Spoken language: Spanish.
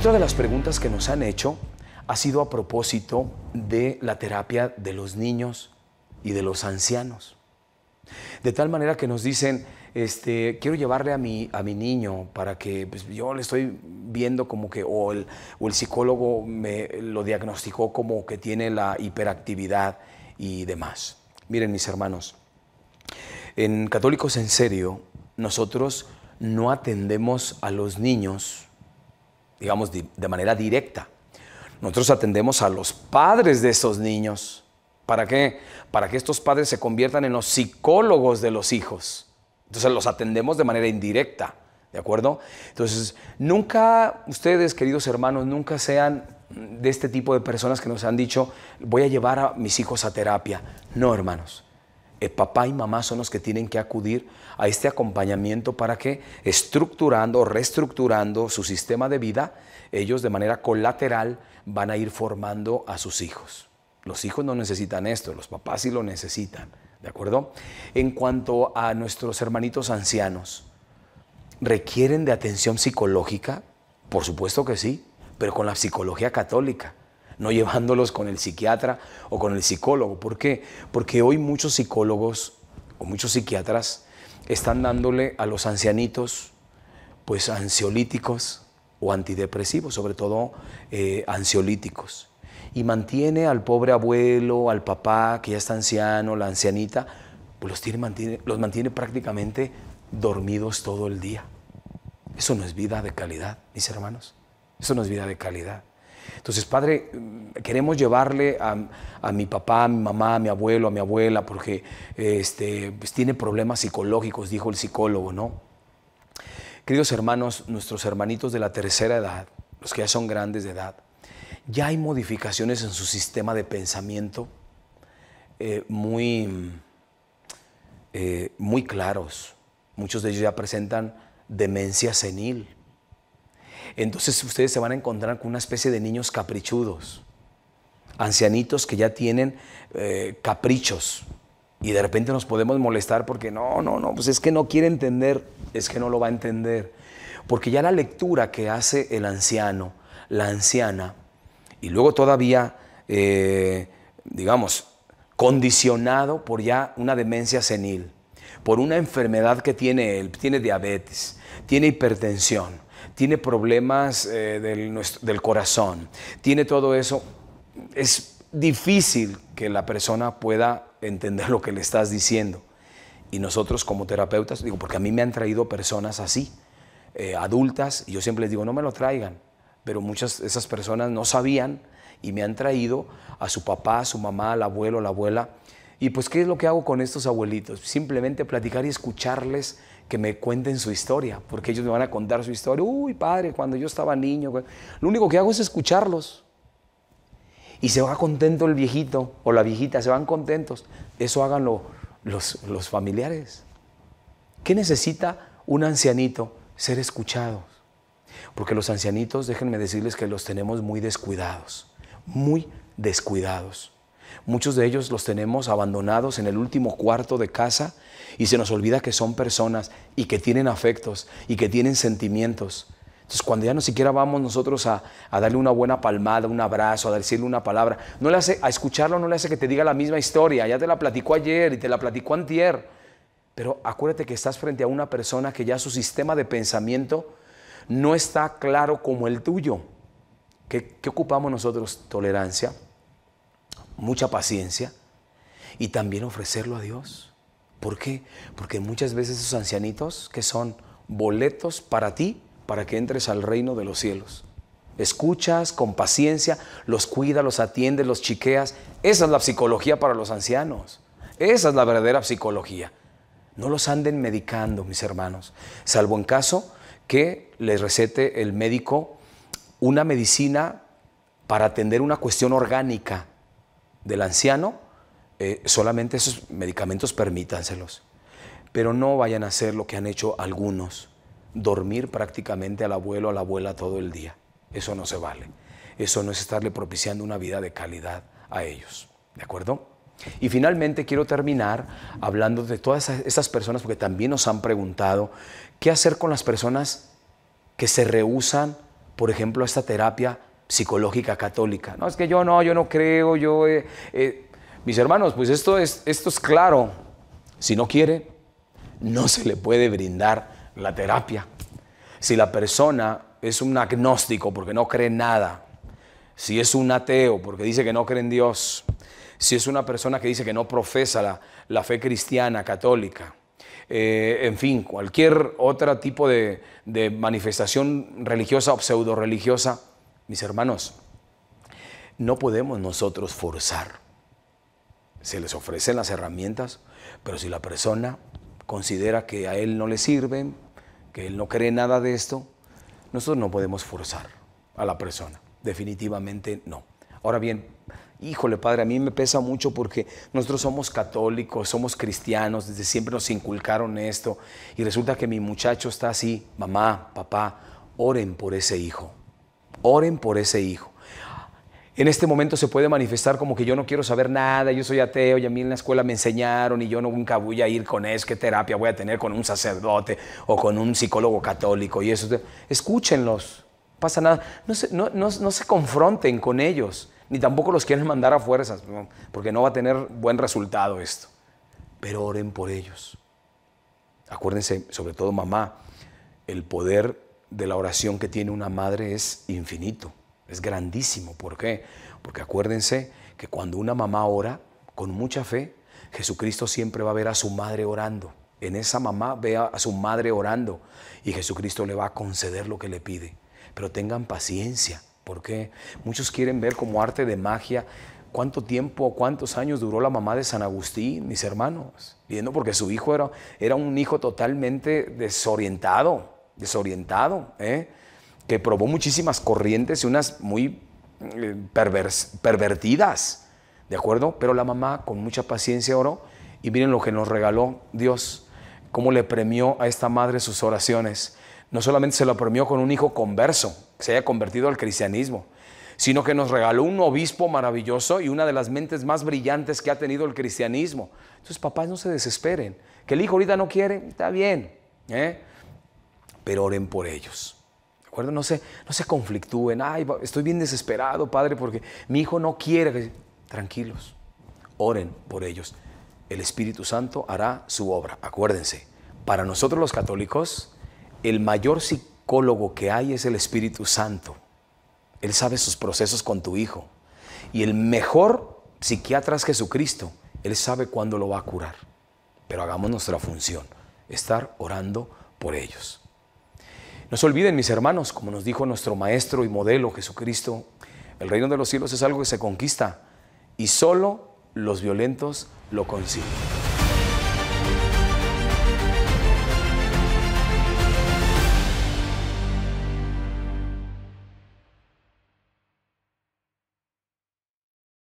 Otra de las preguntas que nos han hecho ha sido a propósito de la terapia de los niños y de los ancianos. De tal manera que nos dicen, este, quiero llevarle a mi, a mi niño para que pues, yo le estoy viendo como que, o el, o el psicólogo me lo diagnosticó como que tiene la hiperactividad y demás. Miren mis hermanos, en Católicos en Serio, nosotros no atendemos a los niños digamos, de manera directa. Nosotros atendemos a los padres de esos niños. ¿Para qué? Para que estos padres se conviertan en los psicólogos de los hijos. Entonces los atendemos de manera indirecta, ¿de acuerdo? Entonces, nunca ustedes, queridos hermanos, nunca sean de este tipo de personas que nos han dicho, voy a llevar a mis hijos a terapia. No, hermanos. Eh, papá y mamá son los que tienen que acudir a este acompañamiento para que estructurando reestructurando su sistema de vida, ellos de manera colateral van a ir formando a sus hijos. Los hijos no necesitan esto, los papás sí lo necesitan, ¿de acuerdo? En cuanto a nuestros hermanitos ancianos, ¿requieren de atención psicológica? Por supuesto que sí, pero con la psicología católica no llevándolos con el psiquiatra o con el psicólogo. ¿Por qué? Porque hoy muchos psicólogos o muchos psiquiatras están dándole a los ancianitos pues ansiolíticos o antidepresivos, sobre todo eh, ansiolíticos. Y mantiene al pobre abuelo, al papá que ya está anciano, la ancianita, pues los, mantiene, los mantiene prácticamente dormidos todo el día. Eso no es vida de calidad, mis hermanos. Eso no es vida de calidad. Entonces, Padre, queremos llevarle a, mi papá, a mi mamá, a mi abuelo, a mi abuela, porque este, pues, tiene problemas psicológicos, dijo el psicólogo, ¿no? Queridos hermanos, nuestros hermanitos de la tercera edad, los que ya son grandes de edad, ya hay modificaciones en su sistema de pensamiento eh, muy, eh, muy claros. Muchos de ellos ya presentan demencia senil entonces ustedes se van a encontrar con una especie de niños caprichudos, ancianitos que ya tienen eh, caprichos. Y de repente nos podemos molestar porque no, no, no, pues es que no quiere entender, es que no lo va a entender. Porque ya la lectura que hace el anciano, la anciana, y luego todavía, eh, digamos, condicionado por ya una demencia senil, por una enfermedad que tiene él, tiene diabetes, tiene hipertensión, tiene problemas eh, del, corazón, tiene todo eso, es difícil que la persona pueda entender lo que le estás diciendo. Y nosotros como terapeutas, digo, porque a mí me han traído personas así, eh, adultas, y yo siempre les digo, no me lo traigan, pero muchas de esas personas no sabían y me han traído a su papá, a su mamá, al abuelo, a la abuela. Y pues, ¿qué es lo que hago con estos abuelitos? Simplemente platicar y escucharles que me cuenten su historia, porque ellos me van a contar su historia. Uy, padre, cuando yo estaba niño, lo único que hago es escucharlos. Y se va contento el viejito o la viejita, se van contentos. Eso hagan los, los familiares. ¿Qué necesita un ancianito? Ser escuchados. Porque los ancianitos, déjenme decirles que los tenemos muy descuidados, muy descuidados. Muchos de ellos los tenemos abandonados en el último cuarto de casa y se nos olvida que son personas y que tienen afectos y que tienen sentimientos. Entonces, cuando ya no siquiera vamos nosotros a, darle una buena palmada, un abrazo, a decirle una palabra, no le hace, a escucharlo no le hace que te diga la misma historia, ya te la platicó ayer y te la platicó antier. Pero acuérdate que estás frente a una persona que ya su sistema de pensamiento no está claro como el tuyo. ¿Qué, qué ocupamos nosotros? Tolerancia, mucha paciencia y también ofrecerlo a Dios. ¿Por qué? Porque muchas veces esos ancianitos que son boletos para ti, para que entres al reino de los cielos. Escuchas con paciencia, los cuidas, los atiendes, los chiqueas. Esa es la psicología para los ancianos. Esa es la verdadera psicología. No los anden medicando, mis hermanos, salvo en caso que les recete el médico una medicina para atender una cuestión orgánica, del anciano, eh, solamente esos medicamentos permítanselos. Pero no vayan a hacer lo que han hecho algunos, dormir prácticamente al abuelo o a la abuela todo el día. Eso no se vale. Eso no es estarle propiciando una vida de calidad a ellos. ¿De acuerdo? Y finalmente quiero terminar hablando de todas estas personas, porque también nos han preguntado, ¿qué hacer con las personas que se rehusan, por ejemplo, a esta terapia psicológica católica. No, es que yo no, yo no creo, yo... Eh, eh, mis hermanos, pues esto es, esto es claro. Si no quiere, no se le puede brindar la terapia. Si la persona es un agnóstico porque no cree en nada, si es un ateo porque dice que no cree en Dios, si es una persona que dice que no profesa la, fe cristiana, católica, eh, en fin, cualquier otro tipo de, de manifestación religiosa o pseudo religiosa, mis hermanos, no podemos nosotros forzar. Se les ofrecen las herramientas, pero si la persona considera que a él no le sirven, que él no cree nada de esto, nosotros no podemos forzar a la persona. Definitivamente no. Ahora bien, híjole padre, a mí me pesa mucho porque nosotros somos católicos, somos cristianos, desde siempre nos inculcaron esto y resulta que mi muchacho está así, mamá, papá, oren por ese hijo. Oren por ese hijo. En este momento se puede manifestar como que yo no quiero saber nada, yo soy ateo y a mí en la escuela me enseñaron y yo nunca voy a ir con eso, qué terapia voy a tener con un sacerdote o con un psicólogo católico y eso. Escúchenlos, pasa nada. No se, no se confronten con ellos, ni tampoco los quieren mandar a fuerzas, porque no va a tener buen resultado esto. Pero oren por ellos. Acuérdense, sobre todo mamá, el poder de la oración que tiene una madre es infinito, es grandísimo. ¿Por qué? Porque acuérdense que cuando una mamá ora con mucha fe, Jesucristo siempre va a ver a su madre orando. En esa mamá ve a su madre orando y Jesucristo le va a conceder lo que le pide. Pero tengan paciencia, porque muchos quieren ver como arte de magia cuánto tiempo, cuántos años duró la mamá de San Agustín, mis hermanos, viendo porque su hijo era, era un hijo totalmente desorientado desorientado, ¿eh? que probó muchísimas corrientes y unas muy eh, pervertidas, ¿de acuerdo? Pero la mamá con mucha paciencia oró y miren lo que nos regaló Dios, cómo le premió a esta madre sus oraciones. No solamente se lo premió con un hijo converso, que se haya convertido al cristianismo, sino que nos regaló un obispo maravilloso y una de las mentes más brillantes que ha tenido el cristianismo. Entonces, papás, no se desesperen. Que el hijo ahorita no quiere, está bien. ¿eh? oren por ellos. acuerdo? No se, no se conflictúen. estoy bien desesperado, padre, porque mi hijo no quiere. Tranquilos, oren por ellos. El Espíritu Santo hará su obra. Acuérdense, para nosotros los católicos, el mayor psicólogo que hay es el Espíritu Santo. Él sabe sus procesos con tu hijo. Y el mejor psiquiatra es Jesucristo. Él sabe cuándo lo va a curar. Pero hagamos nuestra función, estar orando por ellos. No se olviden, mis hermanos, como nos dijo nuestro Maestro y modelo Jesucristo, el reino de los cielos es algo que se conquista y solo los violentos lo consiguen.